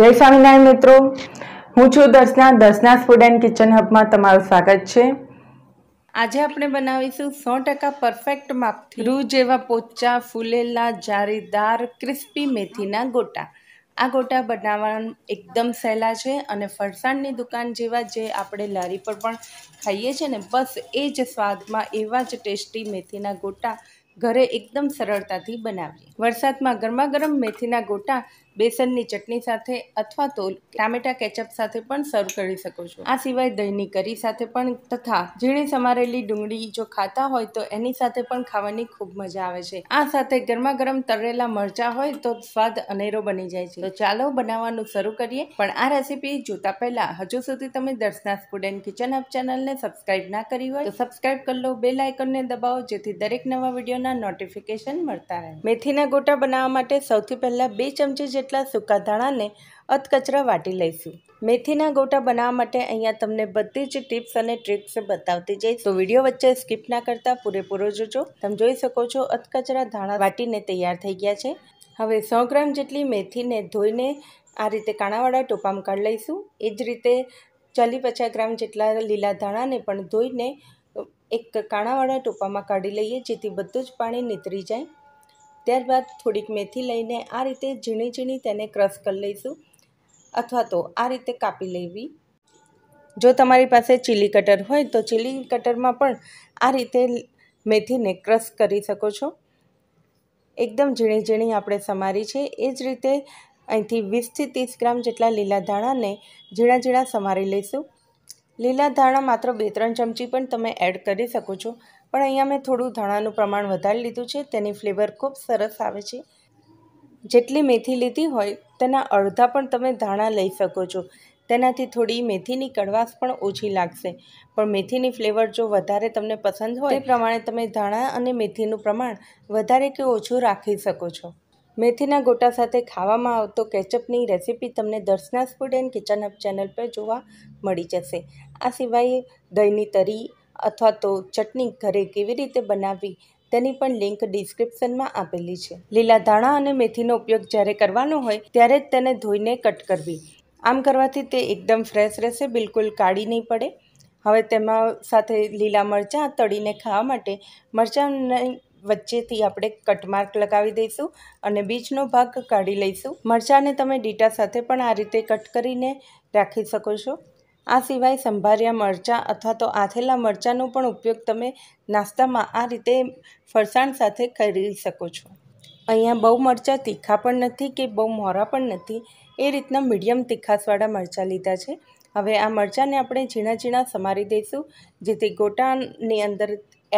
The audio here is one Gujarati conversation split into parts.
જય સ્વામિનારાયણ મિત્રો હું છું Darshana Darshana food and kitchen હબમાં તમારું સ્વાગત છે આજે આપણે બનાવીશું સો ટકા પરફેક્ટ માપથી રૂ જેવા પોચા ફૂલેલા જારીદાર ક્રિસ્પી મેથીના ગોટા આ ગોટા બનાવવાનું એકદમ સહેલા છે અને ફરસાણની દુકાન જેવા જે આપણે લારી પર પણ ખાઈએ છીએ ને બસ એ જ સ્વાદમાં એવા જ ટેસ્ટી મેથીના ગોટા ઘરે એકદમ સરળતાથી બનાવીએ વરસાદમાં ગરમા ગરમ મેથીના ગોટા બેસનની ચટણી સાથે અથવા તો ટામેટા કેચઅપ સાથે પણ સર્વ કરી શકો છો આ સિવાય દહીંની કરી સાથે પણ તથા ઝીણી સમારેલી ડુંગળી જો ખાતા હોય તો એની સાથે પણ ખાવાની ખૂબ મજા આવે છે આ સાથે ગરમા ગરમ તળેલા મરચાં હોય તો સ્વાદ અનેરો બની જાય છે તો ચાલો બનાવવાનું શરૂ કરીએ પણ આ રેસીપી જોતા પહેલા હજુ સુધી તમે Darshana food and kitchen hub ચેનલને સબસ્ક્રાઇબ ના કરી હોય તો સબસ્ક્રાઇબ કરી લો બેલ આઇકનને દબાવો જેથી દરેક નવા વિડીયોના નોટિફિકેશન મળતા રહે મેથીના ગોટા બનાવવા માટે સૌથી પહેલા બે ચમચી જેટલા સૂકા ધાણાને અધકચરા વાટી લઈશું મેથીના ગોટા બનાવવા માટે અહીંયા તમને બધી જ ટિપ્સ અને ટ્રિક્સ બતાવતી જઈશ તો વિડીયો વચ્ચે સ્કીપ ના કરતા પૂરેપૂરો જોજો તમે જોઈ શકો છો અધકચરા ધાણા વાટીને તૈયાર થઈ ગયા છે હવે સો ગ્રામ જેટલી મેથીને ધોઈને આ રીતે કાણાવાળા ટોપામાં કાઢ લઈશું એ જ રીતે ચાલી પચાસ ગ્રામ જેટલા લીલા ધાણાને પણ ધોઈને એક કાણાવાળા ટોપામાં કાઢી લઈએ જેથી બધું જ પાણી નીતરી જાય ત્યારબાદ થોડીક મેથી લઈને આ રીતે ઝીણી ઝીણી તેને ક્રશ કરી લઈશું અથવા તો આ રીતે કાપી લેવી જો તમારી પાસે ચીલી કટર હોય તો ચીલી કટરમાં પણ આ રીતે મેથીને ક્રશ કરી શકો છો એકદમ ઝીણી ઝીણી આપણે સમારી છે એ જ રીતે અહીંથી વીસથી ત્રીસ ગ્રામ જેટલા લીલા ધાણાને ઝીણા ઝીણા સમારી લઈશું લીલા ધાણા માત્ર બે ત્રણ ચમચી પણ તમે એડ કરી શકો છો પણ અહીંયા મેં થોડું ધાણાનું પ્રમાણ વધારે લીધું છે તેની ફ્લેવર ખૂબ સરસ આવે છે જેટલી મેથી લીધી હોય તેના અડધા પણ તમે ધાણા લઈ શકો છો તેનાથી થોડી મેથીની કડવાશ પણ ઓછી લાગશે પણ મેથીની ફ્લેવર જો વધારે તમને પસંદ હોય એ પ્રમાણે તમે ધાણા અને મેથીનું પ્રમાણ વધારે કે ઓછું રાખી શકો છો મેથીના ગોટા સાથે ખાવામાં આવતો કેચઅપની રેસીપી તમને Darshana food and kitchen hub channel પર જોવા મળી જશે આ સિવાય દહીંની તરી અથવા તો ચટણી ઘરે કેવી રીતે બનાવવી તેની પણ લિંક ડિસ્ક્રિપ્શનમાં આપેલી છે લીલા ધાણા અને મેથીનો ઉપયોગ જ્યારે કરવાનો હોય ત્યારે જ તેને ધોઈને કટ કરવી આમ કરવાથી તે એકદમ ફ્રેશ રહેશે બિલકુલ કાળી નહીં પડે હવે તેમાં સાથે લીલા મરચાં તળીને ખાવા માટે મરચાંની વચ્ચેથી આપણે કટ માર્ક લગાવી દઈશું અને બીચનો ભાગ કાઢી લઈશું મરચાંને તમે ડીટા સાથે પણ આ રીતે કટ કરીને રાખી શકો છો આ સિવાય સંભાર્યા મરચાં અથવા તો આથેલા મરચાંનો પણ ઉપયોગ તમે નાસ્તામાં આ રીતે ફરસાણ સાથે કરી શકો છો અહીંયા બહુ મરચાં તીખા પણ નથી કે બહુ મોરા પણ નથી એ રીતના મીડિયમ તીખાસવાળા મરચાં લીધા છે હવે આ મરચાંને આપણે ઝીણા ઝીણા સમારી દઈશું જેથી ગોટાની અંદર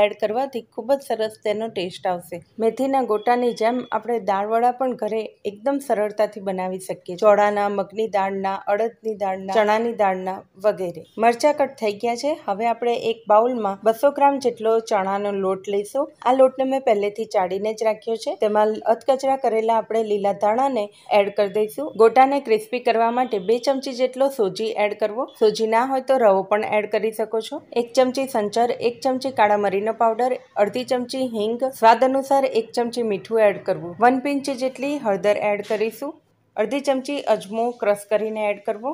એડ કરવાથી ખૂબ જ સરસ તેનો ટેસ્ટ આવશે મેથીના ગોટાની જેમ આપણે દાળવડા પણ ઘરે એકદમ સરળતાથી બનાવી શકીએ ચોળાના મગની દાળના અડદની દાળના ચણાની દાળના વગેરે મરચાં કટ થઈ ગયા છે હવે આપણે એક બાઉલમાં બસો ગ્રામ જેટલો ચણાનો લોટ લઈશું આ લોટને મેં પહેલેથી ચાડીને જ રાખ્યો છે તેમાં અધકચરા કરેલા આપણે લીલા ધાણાને એડ કરી દઈશું ગોટાને ક્રિસ્પી કરવા માટે બે ચમચી જેટલો સોજી એડ કરવો સોજી ના હોય તો રવો પણ એડ કરી શકો છો એક ચમચી સંચર એક ચમચી કાળા મરી મરીનો પાવડર અડધી ચમચી હિંગ સ્વાદ અનુસાર એક ચમચી મીઠું એડ કરવું વન પિંચ જેટલી હળદર એડ કરીશું અડધી ચમચી અજમો ક્રશ કરીને એડ કરવો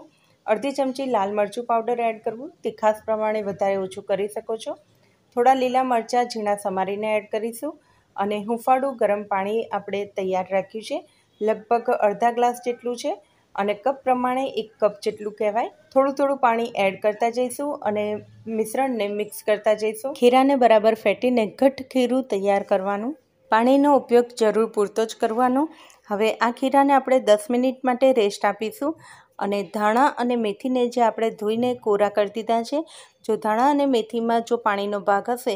અડધી ચમચી લાલ મરચું પાવડર એડ કરવું તીખાસ પ્રમાણે વધારે ઓછું કરી શકો છો થોડા લીલા મરચાં ઝીણા સમારીને એડ કરીશું અને હુંફાળું ગરમ પાણી આપણે તૈયાર રાખ્યું છે લગભગ અડધા ગ્લાસ જેટલું છે અને કપ પ્રમાણે એક કપ જેટલું કહેવાય થોડું થોડું પાણી એડ કરતા જઈશું અને મિશ્રણને મિક્સ કરતા જઈશું ખીરાને બરાબર ફેટીને ઘટ ખીરું તૈયાર કરવાનું પાણીનો ઉપયોગ જરૂર પૂરતો જ કરવાનો હવે આ ખીરાને આપણે દસ મિનિટ માટે રેસ્ટ આપીશું અને ધાણા અને મેથીને જે આપણે ધોઈને કોરા કરી દીધા છે જો ધાણા અને મેથીમાં જો પાણીનો ભાગ હશે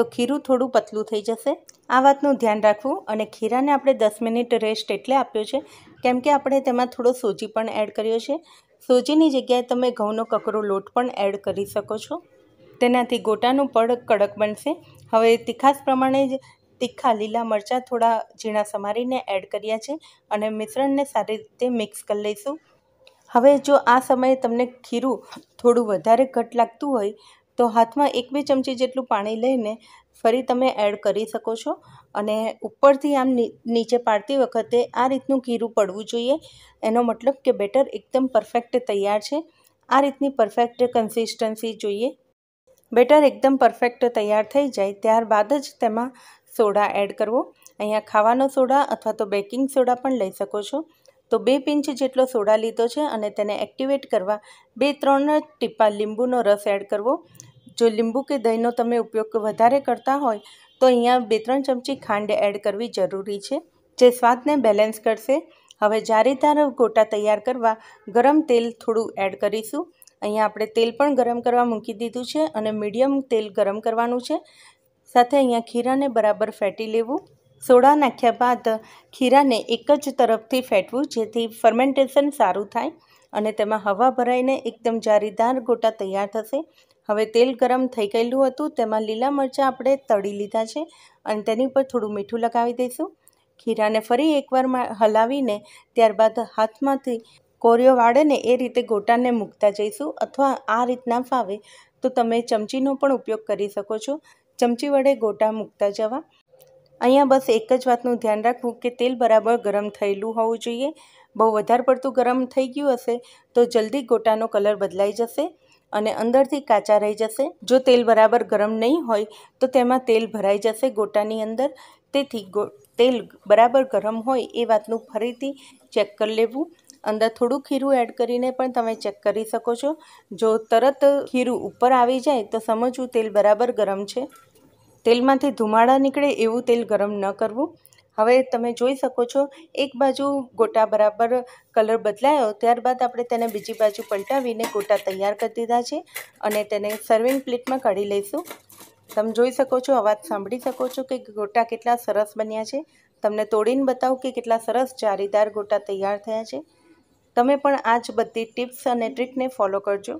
તો ખીરું થોડું પતલું થઈ જશે આ વાતનું ધ્યાન રાખવું અને ખીરાને આપણે દસ મિનિટ રેસ્ટ એટલે આપ્યો છે કેમ કે આપણે તેમાં થોડો સોજી પણ એડ કર્યો છે સોજીની જગ્યાએ તમે ઘઉંનો કકરો લોટ પણ એડ કરી શકો છો તેનાથી ગોટાનું પડ કડક બનશે હવે તીખાસ પ્રમાણે જ તીખા લીલા મરચાં થોડા ઝીણા સમારીને એડ કર્યા છે અને મિશ્રણને સારી રીતે મિક્સ કરી લઈશું હવે જો આ સમયે તમને ખીરું થોડું વધારે ઘટ લાગતું હોય તો હાથમાં એક બે ચમચી જેટલું પાણી લઈને ફરી તમે એડ કરી શકો છો અને ઉપરથી આમ નીચે પાડતી વખતે આ રીતનું ખીરું પડવું જોઈએ એનો મતલબ કે બેટર એકદમ પરફેક્ટ તૈયાર છે આ રીતની પરફેક્ટ કન્સિસ્ટન્સી જોઈએ બેટર એકદમ પરફેક્ટ તૈયાર થઈ જાય ત્યારબાદ જ તેમાં સોડા એડ કરવો અહીંયા ખાવાનો સોડા અથવા તો બેકિંગ સોડા પણ લઈ શકો છો તો બે પિંચ જેટલો સોડા લીધો છે અને તેને એક્ટિવેટ કરવા બે ત્રણ ટીપા લીંબુનો રસ એડ કરવો જો લીંબુ કે દહીંનો તમે ઉપયોગ વધારે કરતા હોય તો અહીંયા બે ત્રણ ચમચી ખાંડ એડ કરવી જરૂરી છે જે સ્વાદને બેલેન્સ કરશે હવે જારીદાર ગોટા તૈયાર કરવા ગરમ તેલ થોડું એડ કરીશું અહીંયા આપણે તેલ પણ ગરમ કરવા મૂકી દીધું છે અને મીડિયમ તેલ ગરમ કરવાનું છે સાથે અહીંયા ખીરાને બરાબર ફેટી લેવું સોડા નાખ્યા બાદ ખીરાને એક જ તરફથી ફેટવું જેથી ફર્મેન્ટેશન સારું થાય અને તેમાં હવા ભરાઈને એકદમ જારીદાર ગોટા તૈયાર થશે હવે તેલ ગરમ થઈ ગયેલું હતું તેમાં લીલા મરચાં આપણે તળી લીધા છે અને તેની પર થોડું મીઠું લગાવી દઈશું ખીરાને ફરી એકવાર હલાવીને ત્યારબાદ હાથમાંથી કોરિયો વાળેને એ રીતે ગોટાને મૂકતા જઈશું અથવા આ રીતના ફાવે તો તમે ચમચીનો પણ ઉપયોગ કરી શકો છો ચમચી વડે ગોટા મૂકતા જવા અહીંયા બસ એક જ વાતનું ધ્યાન રાખવું કે તેલ બરાબર ગરમ થયેલું હોવું જોઈએ બહુ વધારે પડતું ગરમ થઈ ગયું હશે તો જલ્દી ગોટાનો કલર બદલાઈ જશે અને અંદરથી કાચા રહી જશે જો તેલ બરાબર ગરમ નહીં હોય તો તેમાં તેલ ભરાઈ જશે ગોટાની અંદર તેથી તેલ બરાબર ગરમ હોય એ વાતનું ફરીથી ચેક કરી લેવું અંદર થોડું ખીરું એડ કરીને પણ તમે ચેક કરી શકો છો જો તરત ખીરું ઉપર આવી જાય તો સમજવું તેલ બરાબર ગરમ છે તેલમાંથી ધુમાડા નીકળે એવું તેલ ગરમ ન કરવું હવે તમે જોઈ શકો છો એક બાજુ ગોટા બરાબર કલર બદલાયો ત્યારબાદ આપણે તેને બીજી બાજુ પલટાવીને ગોટા તૈયાર કરી દીધા છે અને તેને સર્વિંગ પ્લેટમાં કાઢી લઈશું તમે જોઈ શકો છો અવાજ સાંભળી શકો છો કે ગોટા કેટલા સરસ બન્યા છે તમને તોડીને બતાવું કે કેટલા સરસ જારીદાર ગોટા તૈયાર થયા છે તમે પણ આ જ બધી ટિપ્સ અને ટ્રીકને ફોલો કરજો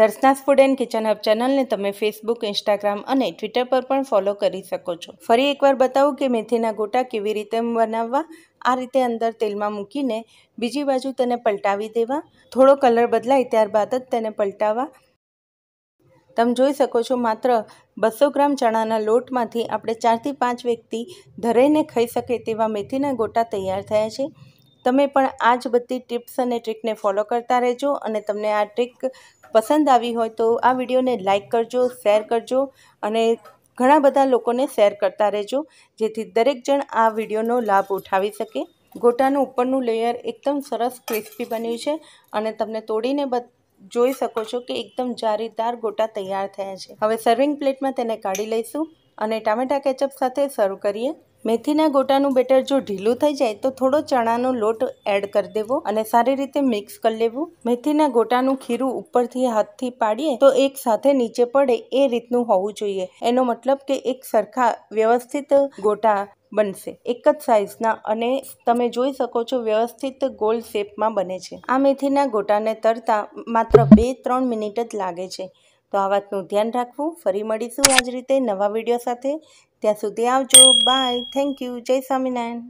Darshana's food and kitchen hub ચેનલને તમે ફેસબુક ઇન્સ્ટાગ્રામ અને ટ્વિટર પર પણ ફોલો કરી શકો છો ફરી એકવાર બતાવું કે મેથીના ગોટા કેવી રીતે બનાવવા આ રીતે અંદર તેલમાં મૂકીને બીજી બાજુ તેને પલટાવી દેવા થોડો કલર બદલાય ત્યારબાદ જ તેને પલટાવા તમે જોઈ શકો છો માત્ર બસો ગ્રામ ચણાના લોટમાંથી આપણે ચારથી પાંચ વ્યક્તિ ધરાઈને ખાઈ શકે તેવા મેથીના ગોટા તૈયાર થયા છે તમે પણ આ જ બધી ટિપ્સ અને ટ્રીકને ફોલો કરતા રહેજો અને તમને આ ટ્રીક પસંદ આવી હોય તો આ વિડીયોને લાઇક કરજો શેર કરજો અને ઘણા બધા લોકોને શેર કરતા રહેજો જેથી દરેક જણ આ વિડીયોનો લાભ ઉઠાવી શકે ગોટાનું ઉપરનું લેયર એકદમ સરસ ક્રિસ્પી બન્યું છે અને તમને તોડીને જોઈ શકો છો કે એકદમ જારીદાર ગોટા તૈયાર થયા છે હવે સર્વિંગ પ્લેટમાં તેને કાઢી લઈશું અને ટામેટા કેચઅપ સાથે સર્વ કરીએ મેથીના ગોટાનું બેટર જો ઢીલું થઈ જાય તો થોડો ચણાનો લોટ એડ કરી દેવો અને સારી રીતે મિક્સ કરી લેવું મેથીના ગોટાનું ખીરું ઉપરથી હાથથી પાડીએ તો એક સાથે નીચે પડે એ રીતનું હોવું જોઈએ એનો મતલબ કે એક સરખા વ્યવસ્થિત ગોટા બનશે એક જ સાઇઝના અને તમે જોઈ શકો છો વ્યવસ્થિત ગોલ શેપમાં બને છે આ મેથીના ગોટાને તરતા માત્ર બે ત્રણ મિનિટ જ લાગે છે તો આ વાતનું ધ્યાન રાખવું ફરી મળીશું આજ રીતે નવા વિડીયો સાથે ત્યાં સુધી આવજો બાય થેન્ક યુ જય સ્વામિનારાયણ